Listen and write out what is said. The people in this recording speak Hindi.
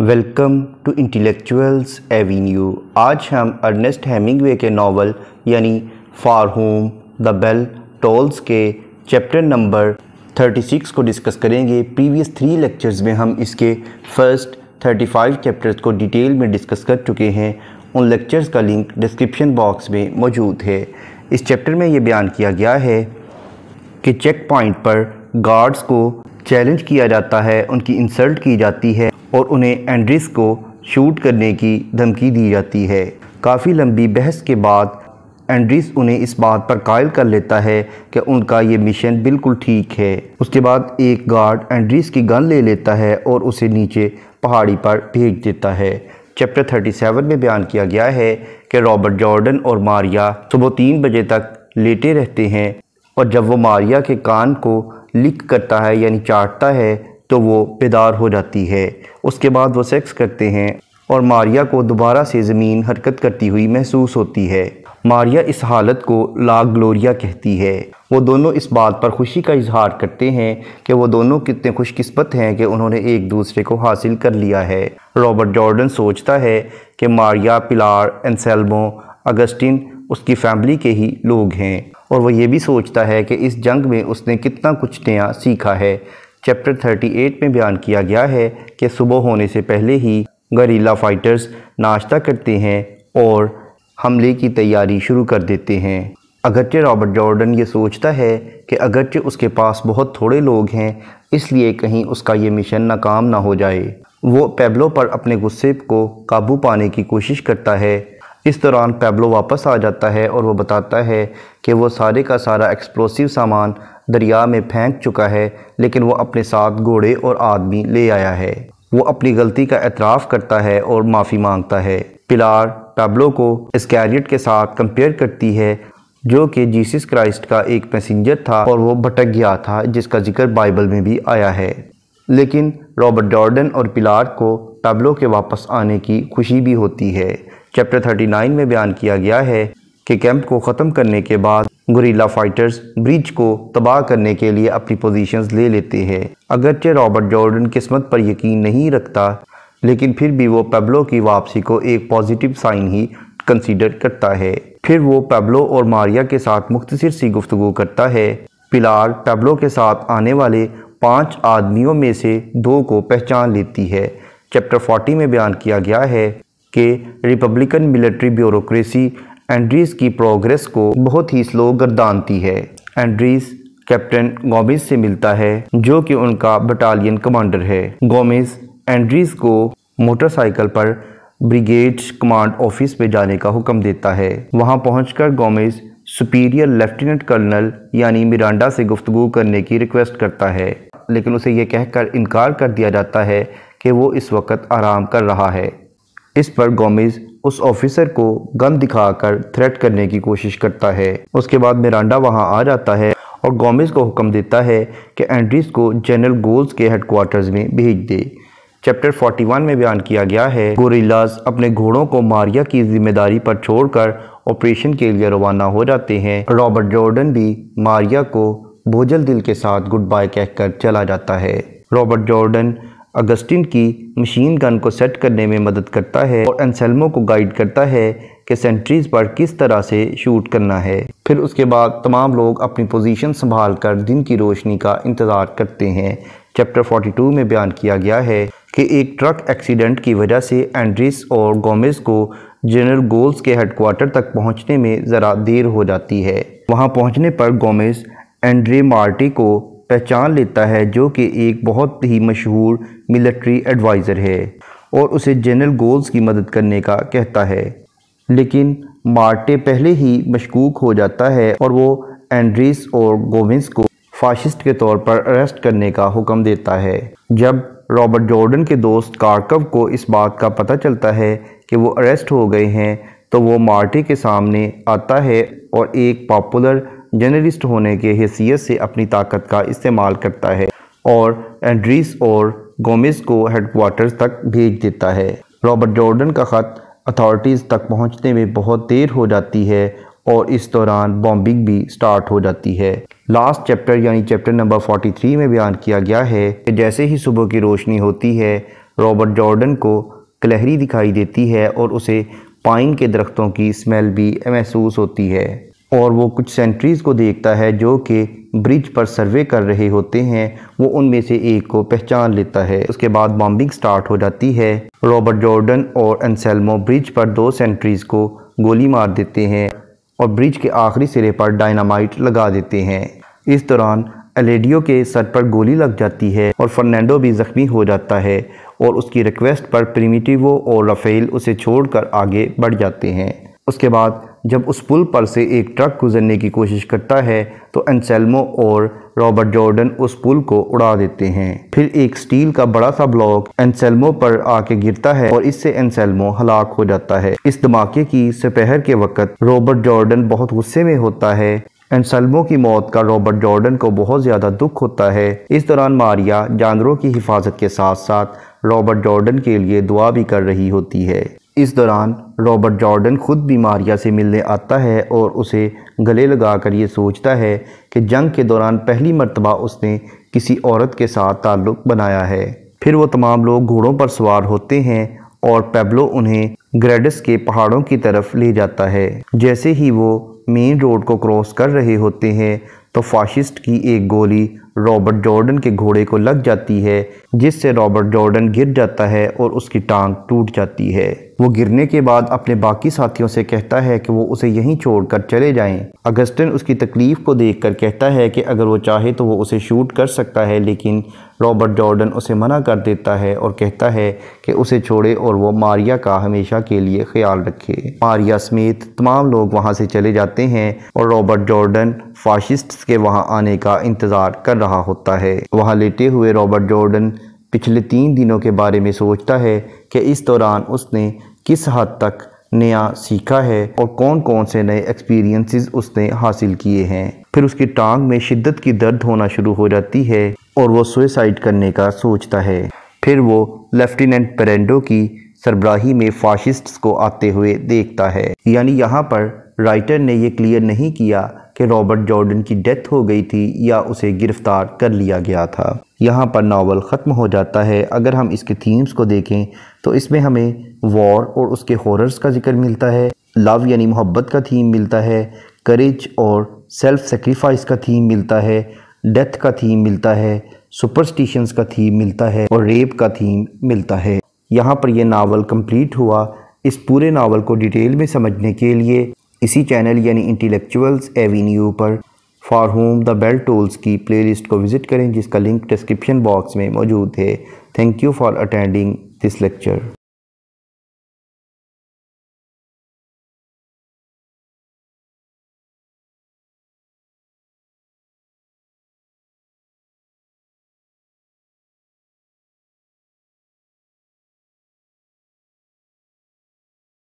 वेलकम टू इंटेलेक्चुअल्स एवेन्यू आज हम अर्नेस्ट हेमिंगवे के नावल यानी for whom the bell tolls के चैप्टर नंबर 36 को डिस्कस करेंगे प्रीवियस थ्री लेक्चर्स में हम इसके फर्स्ट 35 चैप्टर्स को डिटेल में डिस्कस कर चुके हैं उन लेक्चर्स का लिंक डिस्क्रिप्शन बॉक्स में मौजूद है इस चैप्टर में ये बयान किया गया है कि चेक पॉइंट पर गार्ड्स को चैलेंज किया जाता है उनकी इंसल्ट की जाती है और उन्हें एंड्रिस को शूट करने की धमकी दी जाती है काफ़ी लंबी बहस के बाद एंड्रिस उन्हें इस बात पर कायल कर लेता है कि उनका ये मिशन बिल्कुल ठीक है उसके बाद एक गार्ड एंड्रिस की गन ले लेता है और उसे नीचे पहाड़ी पर भेज देता है चैप्टर 37 में बयान किया गया है कि रॉबर्ट जॉर्डन और मारिया सुबह तीन बजे तक लेटे रहते हैं और जब वो मारिया के कान को लिक करता है यानी चाटता है तो वो बेदार हो जाती है उसके बाद वो सेक्स करते हैं और मारिया को दोबारा से ज़मीन हरकत करती हुई महसूस होती है मारिया इस हालत को ला ग्लोरिया कहती है वो दोनों इस बात पर खुशी का इजहार करते हैं कि वो दोनों कितने खुशकिस्मत हैं कि उन्होंने एक दूसरे को हासिल कर लिया है रॉबर्ट जॉर्डन सोचता है कि मारिया पिलार एनसेल्बो अगस्टिन उसकी फैमिली के ही लोग हैं और वह ये भी सोचता है कि इस जंग में उसने कितना कुछ नया सीखा है चैप्टर 38 में बयान किया गया है कि सुबह होने से पहले ही गरीला फाइटर्स नाश्ता करते हैं और हमले की तैयारी शुरू कर देते हैं अगरचे रॉबर्ट जॉर्डन ये सोचता है कि अगरचे उसके पास बहुत थोड़े लोग हैं इसलिए कहीं उसका ये मिशन नाकाम ना हो जाए वो पैबलो पर अपने गुस्से को काबू पाने की कोशिश करता है इस दौरान पैबलो वापस आ जाता है और वो बताता है कि वो सारे का सारा एक्सप्लोसिव सामान दरिया में फेंक चुका है लेकिन वह अपने साथ घोड़े और आदमी ले आया है वो अपनी गलती का एतराफ़ करता है और माफ़ी मांगता है पिलार पैब्लो को स्कैरियट के साथ कंपेयर करती है जो कि जीसस क्राइस्ट का एक पैसेंजर था और वो भटक गया था जिसका जिक्र बाइबल में भी आया है लेकिन रॉबर्ट जॉर्डन और पिलार को टैबलो के वापस आने की खुशी भी होती है चैप्टर 39 में बयान किया गया है कि कैंप को ख़त्म करने के बाद गुरीला फाइटर्स ब्रिज को तबाह करने के लिए अपनी पोजीशंस ले लेते हैं अगरचे रॉबर्ट जॉर्डन किस्मत पर यकीन नहीं रखता लेकिन फिर भी वो पेब्लो की वापसी को एक पॉजिटिव साइन ही कंसीडर करता है फिर वो पेब्लो और मारिया के साथ मुख्तर सी गुफ्तु करता है पिलार पेब्लो के साथ आने वाले पाँच आदमियों में से दो को पहचान लेती है चैप्टर फोर्टी में बयान किया गया है कि रिपब्लिकन मिलिट्री ब्यूरोक्रेसी एंड्रीज की प्रोग्रेस को बहुत ही स्लो गर्दानती है एंड्रीज कैप्टन गोमेज से मिलता है जो कि उनका बटालियन कमांडर है गोमेज एंड्रीज को मोटरसाइकिल पर ब्रिगेड कमांड ऑफिस में जाने का हुक्म देता है वहां पहुंचकर गोमेज सुपीरियर लेफ्टिनेंट कर्नल यानी मिरांडा से गुफ्तगु करने की रिक्वेस्ट करता है लेकिन उसे यह कहकर इनकार कर दिया जाता है कि वो इस वक्त आराम कर रहा है इस पर गोमेज उस ऑफिसर को गन दिखाकर थ्रेट करने की कोशिश करता है उसके बाद मिरांडा वहां आ जाता है और गोमेज को हुक्म देता है कि एंड्रीज को जनरल गोल्स के हेडकोार्टर्स में भेज दे चैप्टर 41 में बयान किया गया है गोरिल्लाज अपने घोड़ों को मारिया की जिम्मेदारी पर छोड़कर ऑपरेशन के लिए रवाना हो जाते हैं रॉबर्ट जॉर्डन भी मारिया को भोजल दिल के साथ गुड बाय कहकर चला जाता है रॉबर्ट जॉर्डन अगस्टिन की मशीन गन को सेट करने में मदद करता है और एनसेलमो को गाइड करता है कि सेंट्रीज पर किस तरह से शूट करना है फिर उसके बाद तमाम लोग अपनी पोजीशन संभाल कर दिन की रोशनी का इंतज़ार करते हैं चैप्टर 42 में बयान किया गया है कि एक ट्रक एक्सीडेंट की वजह से एंड्रिस और गोमेज़ को जनरल गोल्स के हेडकोार्टर तक पहुँचने में ज़रा देर हो जाती है वहां पहुँचने पर गोमेज़ एंड्रे मार्टी को पहचान लेता है जो कि एक बहुत ही मशहूर मिलिट्री एडवाइज़र है और उसे जनरल गोल्स की मदद करने का कहता है लेकिन मार्टे पहले ही मशकूक हो जाता है और वो एंड्रीस और गोविंस को फाशिस्ट के तौर पर अरेस्ट करने का हुक्म देता है जब रॉबर्ट जॉर्डन के दोस्त कार्कव को इस बात का पता चलता है कि वो अरेस्ट हो गए हैं तो वो मार्टे के सामने आता है और एक पॉपुलर जर्नलिस्ट होने के हैसियत से अपनी ताकत का इस्तेमाल करता है और एंड्रीस और गोमेज़ को हेडकोार्टर तक भेज देता है रॉबर्ट जॉर्डन का ख़त अथॉरिटीज़ तक पहुंचने में बहुत देर हो जाती है और इस दौरान बॉम्बिंग भी स्टार्ट हो जाती है लास्ट चैप्टर यानी चैप्टर नंबर 43 में बयान किया गया है कि जैसे ही सुबह की रोशनी होती है रॉबर्ट जॉर्डन को कलहरी दिखाई देती है और उसे पाइन के दरख्तों की स्मेल भी महसूस होती है और वो कुछ सेंट्रीज़ को देखता है जो कि ब्रिज पर सर्वे कर रहे होते हैं वो उनमें से एक को पहचान लेता है उसके बाद बॉम्बिंग स्टार्ट हो जाती है रॉबर्ट जॉर्डन और एनसेलमो ब्रिज पर दो सेंट्रीज़ को गोली मार देते हैं और ब्रिज के आखिरी सिरे पर डायनामाइट लगा देते हैं इस दौरान एलेडियो के सर पर गोली लग जाती है और फर्नैंडो भी ज़ख्मी हो जाता है और उसकी रिक्वेस्ट पर प्रिमिटिवो और राफेल उसे छोड़कर आगे बढ़ जाते हैं उसके बाद जब उस पुल पर से एक ट्रक गुजरने की कोशिश करता है तो एनसेलमो और रॉबर्ट जॉर्डन उस पुल को उड़ा देते हैं फिर एक स्टील का बड़ा सा ब्लॉक एनसेलमो पर आके गिरता है और इससे एनसेलमो हलाक हो जाता है इस धमाके की सपहर के वक्त रॉबर्ट जॉर्डन बहुत गुस्से में होता है एनसेलमो की मौत का रॉबर्ट जॉर्डन को बहुत ज़्यादा दुख होता है इस दौरान मारिया जानवरों की हिफाजत के साथ साथ रॉबर्ट जॉर्डन के लिए दुआ भी कर रही होती है इस दौरान रॉबर्ट जॉर्डन खुद बीमारिया से मिलने आता है और उसे गले लगाकर ये सोचता है कि जंग के दौरान पहली मरतबा उसने किसी औरत के साथ ताल्लुक़ बनाया है फिर वो तमाम लोग घोड़ों पर सवार होते हैं और पेब्लो उन्हें ग्रेडस के पहाड़ों की तरफ ले जाता है जैसे ही वो मेन रोड को क्रॉस कर रहे होते हैं तो फाशिस्ट की एक गोली रॉबर्ट जॉर्डन के घोड़े को लग जाती है जिससे रॉबर्ट जॉर्डन गिर जाता है और उसकी टांग टूट जाती है वो गिरने के बाद अपने बाकी साथियों से कहता है कि वो उसे यहीं छोड़कर चले जाएं। अगस्टिन उसकी तकलीफ़ को देखकर कहता है कि अगर वो चाहे तो वो उसे शूट कर सकता है लेकिन रॉबर्ट जॉर्डन उसे मना कर देता है और कहता है कि उसे छोड़े और वो मारिया का हमेशा के लिए ख्याल रखे मारिया समेत तमाम लोग वहाँ से चले जाते हैं और रॉबर्ट जॉर्डन फाशिस्ट के वहाँ आने का इंतज़ार कर रहा होता है वहाँ लेटे हुए रॉबर्ट जॉर्डन पिछले तीन दिनों के बारे में सोचता है कि इस दौरान उसने किस हद तक नया सीखा है और कौन कौन से नए एक्सपीरियंसेस उसने हासिल किए हैं फिर उसकी टांग में शिद्दत की दर्द होना शुरू हो जाती है और वो सुइसाइड करने का सोचता है फिर वो लेफ्टिनेंट पेरेंडो की सरबराही में फाशिस्ट्स को आते हुए देखता है यानी यहाँ पर राइटर ने यह क्लियर नहीं किया कि रॉबर्ट जॉर्डन की डेथ हो गई थी या उसे गिरफ्तार कर लिया गया था यहाँ पर नावल ख़त्म हो जाता है अगर हम इसके थीम्स को देखें तो इसमें हमें वॉर और उसके हॉरर्स का जिक्र मिलता है लव यानी मोहब्बत का थीम मिलता है करेज और सेल्फ सेक्रीफाइस का थीम मिलता है डेथ का थीम मिलता है सुपरस्टिशंस का थीम मिलता है और रेप का थीम मिलता है यहाँ पर यह नावल कंप्लीट हुआ इस पूरे नावल को डिटेल में समझने के लिए इसी चैनल यानी इंटेलेक्चुअल्स एवेन्यू पर for whom the bell tolls की प्लेलिस्ट को विज़िट करें जिसका लिंक डिस्क्रिप्शन बॉक्स में मौजूद है thank you for attending this lecture.